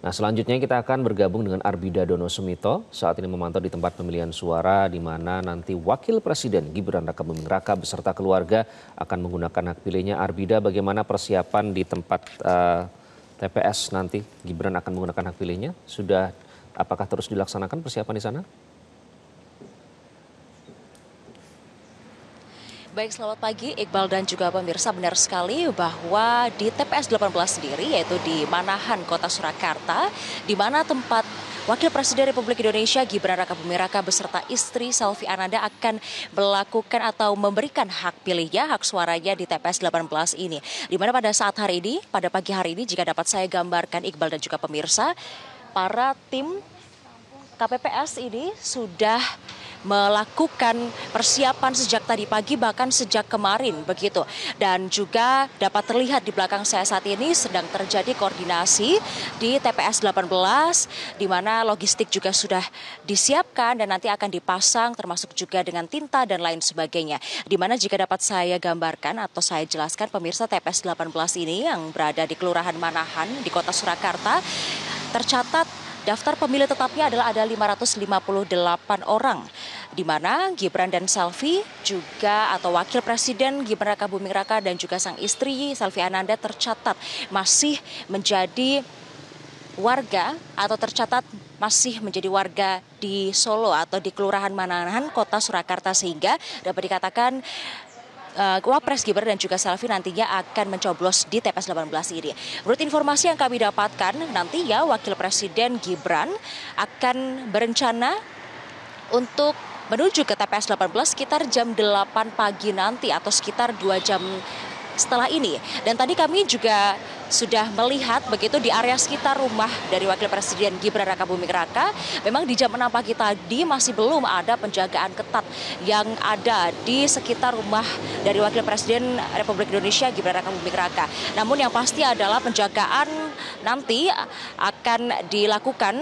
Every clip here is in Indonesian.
Nah selanjutnya kita akan bergabung dengan Arbida Dono Sumito saat ini memantau di tempat pemilihan suara di mana nanti Wakil Presiden Gibran Raka Buming Raka beserta keluarga akan menggunakan hak pilihnya. Arbida bagaimana persiapan di tempat uh, eh, TPS nanti Gibran akan menggunakan hak pilihnya? Sudah apakah terus dilaksanakan persiapan di sana? Baik, selamat pagi Iqbal dan juga pemirsa. Benar sekali bahwa di TPS 18 sendiri, yaitu di Manahan, Kota Surakarta, di mana tempat Wakil Presiden Republik Indonesia Gibran Raka Bumiraka beserta istri Selvi Ananda akan melakukan atau memberikan hak pilihnya, hak suaranya di TPS 18 ini. Di mana pada saat hari ini, pada pagi hari ini jika dapat saya gambarkan Iqbal dan juga pemirsa, para tim KPPS ini sudah melakukan persiapan sejak tadi pagi bahkan sejak kemarin begitu. Dan juga dapat terlihat di belakang saya saat ini sedang terjadi koordinasi di TPS 18 di mana logistik juga sudah disiapkan dan nanti akan dipasang termasuk juga dengan tinta dan lain sebagainya. Di mana jika dapat saya gambarkan atau saya jelaskan pemirsa TPS 18 ini yang berada di Kelurahan Manahan di Kota Surakarta tercatat Daftar pemilih tetapnya adalah ada 558 orang, di mana Gibran dan Selvi juga atau Wakil Presiden Gibran Raka Buming Raka dan juga sang istri Selvi Ananda tercatat masih menjadi warga atau tercatat masih menjadi warga di Solo atau di Kelurahan Manahan, Kota Surakarta sehingga dapat dikatakan uh, Wapres Gibran dan juga Selvi nantinya akan mencoblos di TPS 18 ini. Menurut informasi yang kami dapatkan, nantinya Wakil Presiden Gibran akan berencana untuk menuju ke TPS 18 sekitar jam 8 pagi nanti atau sekitar 2 jam setelah ini. Dan tadi kami juga sudah melihat begitu di area sekitar rumah dari Wakil Presiden Gibran Raka Buming Raka, memang di jam 6 pagi tadi masih belum ada penjagaan ketat yang ada di sekitar rumah dari Wakil Presiden Republik Indonesia Gibran Raka Buming Raka. Namun yang pasti adalah penjagaan nanti akan dilakukan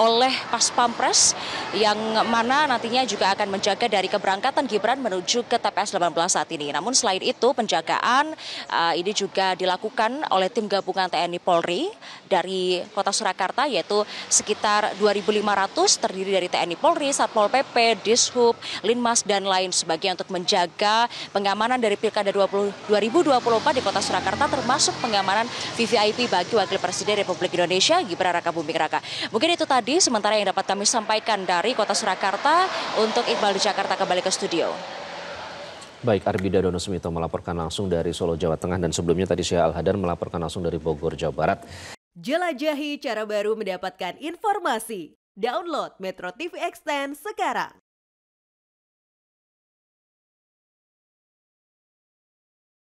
oleh Pas Pampres yang mana nantinya juga akan menjaga dari keberangkatan Gibran menuju ke TPS 18 saat ini. Namun selain itu penjagaan uh, ini juga dilakukan oleh tim gabungan TNI Polri dari Kota Surakarta yaitu sekitar 2.500 terdiri dari TNI Polri, Satpol PP, Dishub, Linmas dan lain sebagainya untuk menjaga pengamanan dari Pilkada 20, 2024 di Kota Surakarta termasuk pengamanan VVIP bagi Wakil Presiden Republik Indonesia Gibran Raka Buming Raka. Mungkin itu tadi sementara yang dapat kami sampaikan dari Kota Surakarta untuk Iqbal di Jakarta kembali ke studio. Baik, Arbida Dono Sumito melaporkan langsung dari Solo, Jawa Tengah dan sebelumnya tadi Syah Al-Hadar melaporkan langsung dari Bogor, Jawa Barat. Jelajahi cara baru mendapatkan informasi. Download Metro TV Extend sekarang.